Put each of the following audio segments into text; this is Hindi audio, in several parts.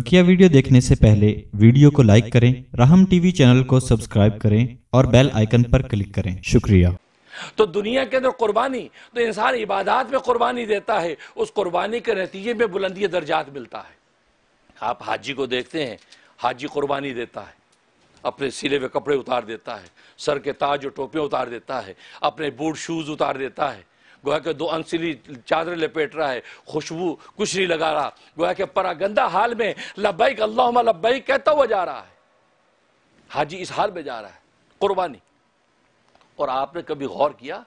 बकिया वीडियो देखने से पहले वीडियो को लाइक करें राहम टीवी चैनल को सब्सक्राइब करें और बेल आइकन पर क्लिक करें शुक्रिया तो दुनिया के अंदर कुर्बानी तो इंसान इबादत में कुर्बानी देता है उस कुर्बानी के नतीजे में बुलंदी दर्जात मिलता है आप हाजी को देखते हैं हाजी कुर्बानी देता है अपने सिले हुए कपड़े उतार देता है सर के ताज और टोपियाँ उतार देता है अपने बूट शूज़ उतार देता है गोया के दो अंसिली चादरें लपेट रहा है खुशबू नहीं लगा रहा गोया के परा गंदा हाल में लबैक अल्लाह लबैक कहता हुआ जा रहा है हाजी इस हाल में जा रहा है कुर्बानी और आपने कभी गौर किया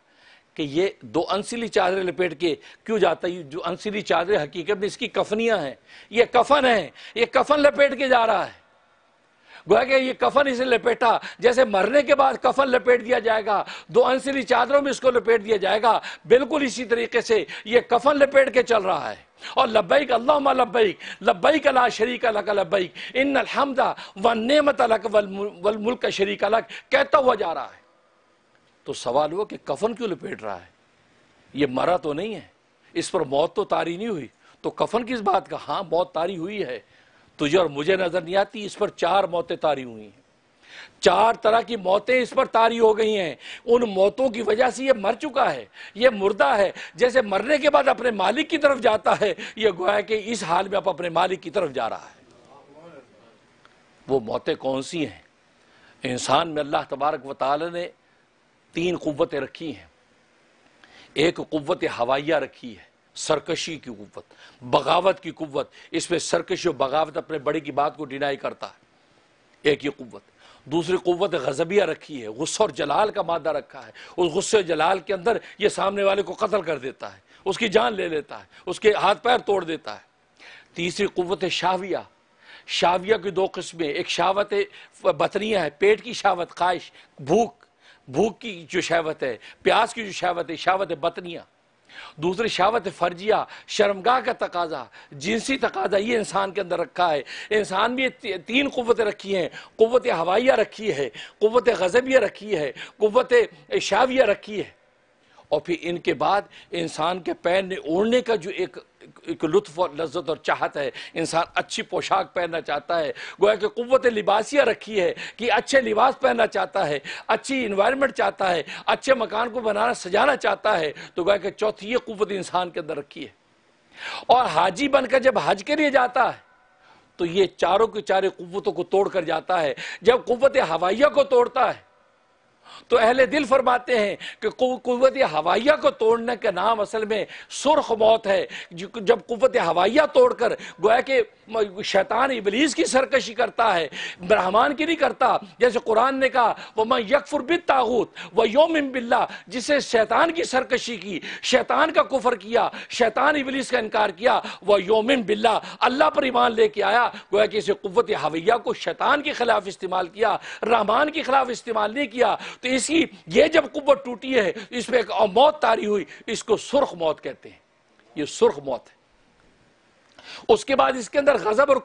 कि ये दो अंसिली चादरें लपेट के क्यों जाता है जो अंसिली चादर हकीकत में इसकी कफनियां हैं ये कफन है ये कफन लपेट के जा रहा है गोया कि ये कफन इसे लपेटा जैसे मरने के बाद कफन लपेट दिया जाएगा दो अंसली चादरों में इसको लपेट दिया जाएगा बिल्कुल इसी तरीके से ये कफन लपेट के चल रहा है और लब्बैक अल्लाह लब्बैक लब्बैक अला शरीक अलग लब्बैक इन अलहमदा व नमत अलक वल मुल्क शरीक अलक कहता हुआ जा रहा है तो सवाल हुआ कि कफन क्यों लपेट रहा है ये मरा तो नहीं है इस पर मौत तो तारी नहीं हुई तो कफन किस बात का हाँ मौत तारी हुई है तुझे और मुझे नजर नहीं आती इस पर चार मौतें तारी हुई हैं चार तरह की मौतें इस पर तारी हो गई हैं उन मौतों की वजह से यह मर चुका है यह मुर्दा है जैसे मरने के बाद अपने मालिक की तरफ जाता है यह गोया कि इस हाल में आप अपने मालिक की तरफ जा रहा है वो मौतें कौन सी हैं इंसान में अल्लाह तबारक व ने तीन कुतें रखी हैं एक क़वत हवाइया रखी है सरकशी की कुत बगावत की कुत इसमें सरकशी और बगावत अपने बड़े की बात को डिनाई करता है एक ये कुत दूसरी कुत गजबिया रखी है गुस्सा और जलाल का मादा रखा है उस गुस्से जलाल के अंदर ये सामने वाले को कत्ल कर देता है उसकी जान ले लेता है उसके हाथ पैर तोड़ देता है तीसरी कुत शाविया शाविया की दो किस्में एक शावत बतनिया है पेट की शावत ख्वाहिश भूख भूख की जो शावत है प्यास की जो शावत है शावत बतनिया दूसरी शावत फर्जिया शर्मगा का तकाजा जिनसी तकाजा ये इंसान के अंदर रखा है इंसान भी तीन कुतें रखी हैं कुत हवाइया रखी है कुत गज़बिया रखी है कुत शाविया रखी है और फिर इनके बाद इंसान के पैर ने ओढ़ने का जो एक एक लुत्फ और लज्जत और चाहत है इंसान अच्छी पोशाक पहनना चाहता है गोया कि क़वत लिबासिया रखी है कि अच्छे लिबास पहनना चाहता है अच्छी इन्वायरमेंट चाहता है अच्छे मकान को बनाना सजाना चाहता है तो गोया कि चौथी ये क़वत इंसान के अंदर रखी है और हाजी बनकर जब हज के लिए जाता है तो ये चारों के चारों कुतों को तोड़ कर जाता है जब कुत हवाइया को तोड़ता है तो अहले दिल फरमाते हैं कि कुत हवाइया को तोड़ने का नाम असल में सुर्ख मौत है जब कुत हवाइया तोड़कर गोया कि शैतान इबलीस की सरकशी करता है ब्राह्मण की नहीं करता जैसे कुरान ने कहा वह मैं यकफुर बिन व योम बिल्ला जिसे शैतान की सरकशी की शैतान का कुफर किया शैतान इबलीस का इनकार किया वह योम बिल्ला अल्लाह पर ईमान लेके आया गोया कि इसे कुत हवैया को शैतान के खिलाफ इस्तेमाल किया रहमान के खिलाफ इस्तेमाल नहीं किया तो इसकी ये जब कुत टूटी है इस पर मौत तारी हुई इसको सुर्ख मौत कहते हैं ये सुर्ख मौत है उसके बाद इसके अंदर गजब और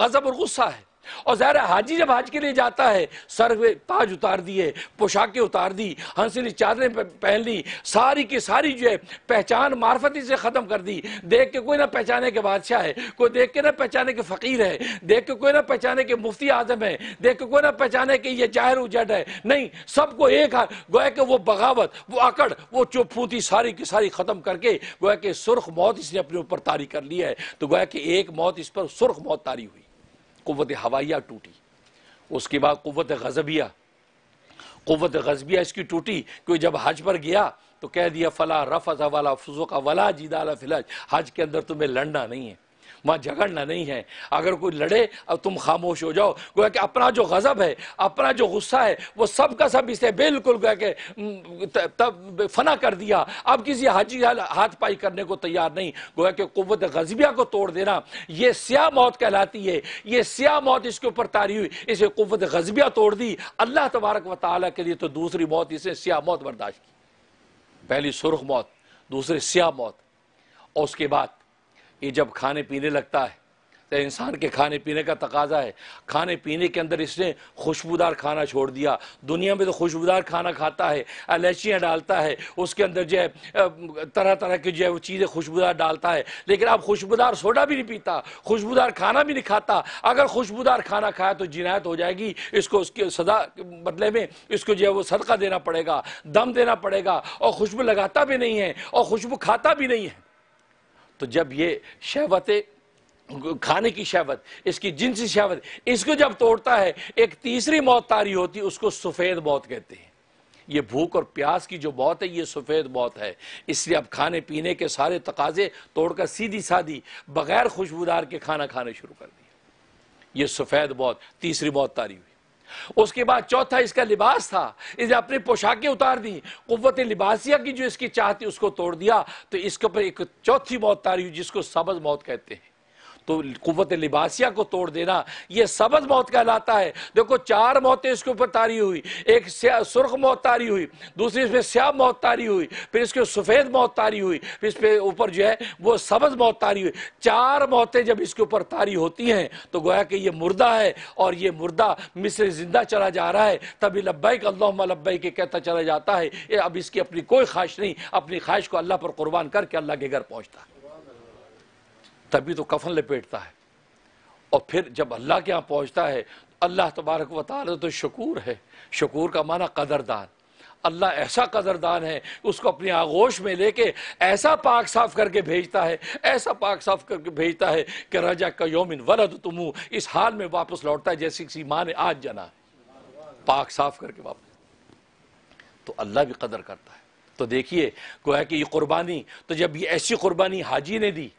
गजब और गुस्सा है और जहर हाजी जब हाज के लिए जाता है सर पे ताज उतार दिए पोशाकें उतार दी हंसनी चादरें पहन ली सारी की सारी जो है पहचान मार्फती से ख़त्म कर दी देख के कोई ना पहचाने के बादशाह है कोई देख के ना पहचाने के फ़कीर है देख के कोई ना पहचाने के मुफ्ती आजम है देख के कोई ना पहचाने के ये जाहिर उजड है नहीं सबको एक हाथ गोए के वो बगावत वो आकड़ वो चुप फूती सारी की सारी ख़त्म करके गोया के सुर्ख मौत इसने अपने ऊपर तारी कर लिया है तो गोया कि एक मौत इस पर सुर्ख मौत तारी हुई कुत हवाइया टूटी उसके बाद कुत गजबिया कुत गजबिया इसकी टूटी क्योंकि जब हज पर गया तो कह दिया फ़ला रफ़ा वाला फुजुक वला जीदाला फिलज हज के अंदर तुम्हें लड़ना नहीं है वहां झगड़ना नहीं है अगर कोई लड़े अब तुम खामोश हो जाओ गोया कि अपना जो गज़ब है अपना जो गुस्सा है वो सब का सब इसे बिल्कुल गोया के तब फना कर दिया अब किसी हाजी हाथ पाई करने को तैयार नहीं गोया कि कुत गजबिया को तोड़ देना ये स्या मौत कहलाती है ये स्या मौत इसके ऊपर तारी हुई इसे कुत गजबिया तोड़ दी अल्लाह तबारक व ताली के लिए तो दूसरी मौत इसे स्या मौत बर्दाश्त की पहली सुर्ख मौत दूसरी स्याह मौत और उसके बाद ये जब खाने पीने लगता है तो इंसान के खाने पीने का तकाजा है खाने पीने के अंदर इसने खुशबूदार खाना छोड़ दिया दुनिया में तो खुशबूदार खाना खाता है अलैचियाँ डालता है उसके अंदर जो है तरह तरह की जो है वो चीज़ें खुशबूदार डालता है लेकिन आप खुशबूदार सोडा भी नहीं पीता खुशबूदार खाना भी नहीं खाता अगर खुशबूदार खाना खाया तो जिनायत हो जाएगी इसको उसके सदा बदले में इसको जो है वो सदका देना पड़ेगा दम देना पड़ेगा और खुशबू लगाता भी नहीं है और खुशबू खाता भी नहीं है तो जब ये शहवतें खाने की शहवत इसकी जिनसी शहवत इसको जब तोड़ता है एक तीसरी मौत तारी होती है उसको सफ़ेद मौत कहते हैं ये भूख और प्यास की जो मौत है ये सफ़ेद मौत है इसलिए अब खाने पीने के सारे तकाजे तोड़कर सीधी सादी बग़ैर खुशबूदार के खाना खाने शुरू कर दिया ये सफ़ेद मौत तीसरी मौत तारी हुई उसके बाद चौथा इसका लिबास था इसने अपनी पोशाकें उतार दी कुत लिबासिया की जो इसकी चाह थी उसको तोड़ दिया तो इसके ऊपर एक चौथी मौत तारी हुई जिसको सबज मौत कहते हैं तो कुत लिबासिया को तोड़ देना यह सबज मौत कहलाता है देखो चार मौतें इसके ऊपर तारी हुई एक सुर्ख मौत तारी हुई दूसरी इसमें स्याह मौत तारी हुई फिर इसके सफ़ेद मौत तारी हुई फिर इसके ऊपर जो है वो सबज मौत तारी हुई चार मौतें जब इसके ऊपर तारी होती हैं तो गोया कि यह मुर्दा है और यह मुर्दा मिस्र जिंदा चला जा रहा है तभी लब्बैक अल्लाह लब्बैक कहता चला जाता है अब इसकी अपनी कोई ख्वाहिश नहीं अपनी ख्वाहिश को अल्लाह पर कुर्बान करके अल्लाह के घर पहुँचता है तभी तो कफन लपेटता है और फिर जब अल्लाह के यहाँ पहुँचता है अल्लाह तबारक वाल तो शकूर है शकूर का माना कदरदान अल्लाह ऐसा कदरदान है उसको अपने आगोश में लेके ऐसा पाक साफ करके भेजता है ऐसा पाक साफ करके भेजता है कि राजा का योमिन वरद तुम इस हाल में वापस लौटता है जैसे किसी माँ ने आज जना पाक साफ करके वापस तो अल्लाह भी कदर करता है तो देखिए गोया कि ये कुर्बानी तो जब ये ऐसी कुर्बानी हाजी ने दी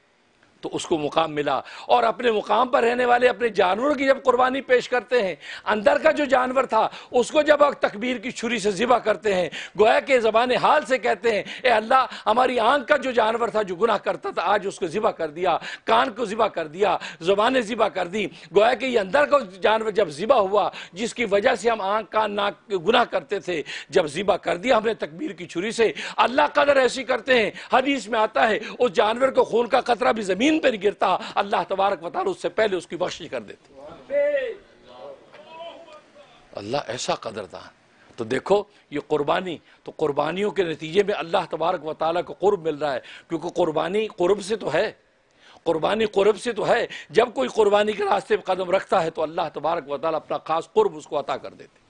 तो उसको मुकाम मिला और अपने मुकाम पर रहने वाले अपने जानवरों की जब कुर्बानी पेश करते हैं अंदर का जो जानवर था उसको जब तकबीर की छुरी से ज़िबा करते हैं गोया के ज़बान हाल से कहते हैं ए अल्लाह हमारी आंख का जो जानवर था जो गुनाह करता था आज उसको ज़िबा कर दिया कान को ज़िबा कर दिया ज़ुबान ज़िबा कर दी गोया के ये अंदर का जानवर जब ज़िबा हुआ जिसकी वजह से हम आंख कान नाक गुनाह करते थे जब ज़िबा कर दिया हमने तकबीर की छुरी से अल्लाह कदर ऐसी करते हैं हदीस में आता है उस जानवर को खून का कतरा भी ज़मीन जमीन पर गिरता अल्लाह तबारक वतार उससे पहले उसकी बख्शिश कर देते अल्लाह ऐसा कदरदान तो देखो ये कुर्बानी तो कुर्बानियों के नतीजे में अल्लाह तबारक व को कुर्ब मिल रहा है क्योंकि कुर्बानी कुर्ब से तो है कुर्बानी कुर्ब से तो है जब कोई कुर्बानी के रास्ते में कदम रखता है तो अल्लाह तबारक व अपना खास कुर्ब उसको अता कर देते